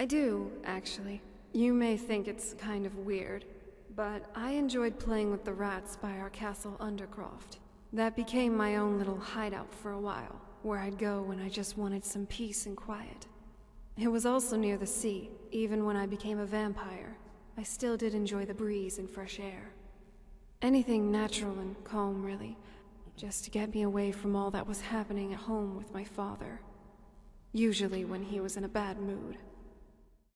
I do, actually. You may think it's kind of weird, but I enjoyed playing with the rats by our castle Undercroft. That became my own little hideout for a while, where I'd go when I just wanted some peace and quiet. It was also near the sea, even when I became a vampire. I still did enjoy the breeze and fresh air. Anything natural and calm, really, just to get me away from all that was happening at home with my father. Usually when he was in a bad mood.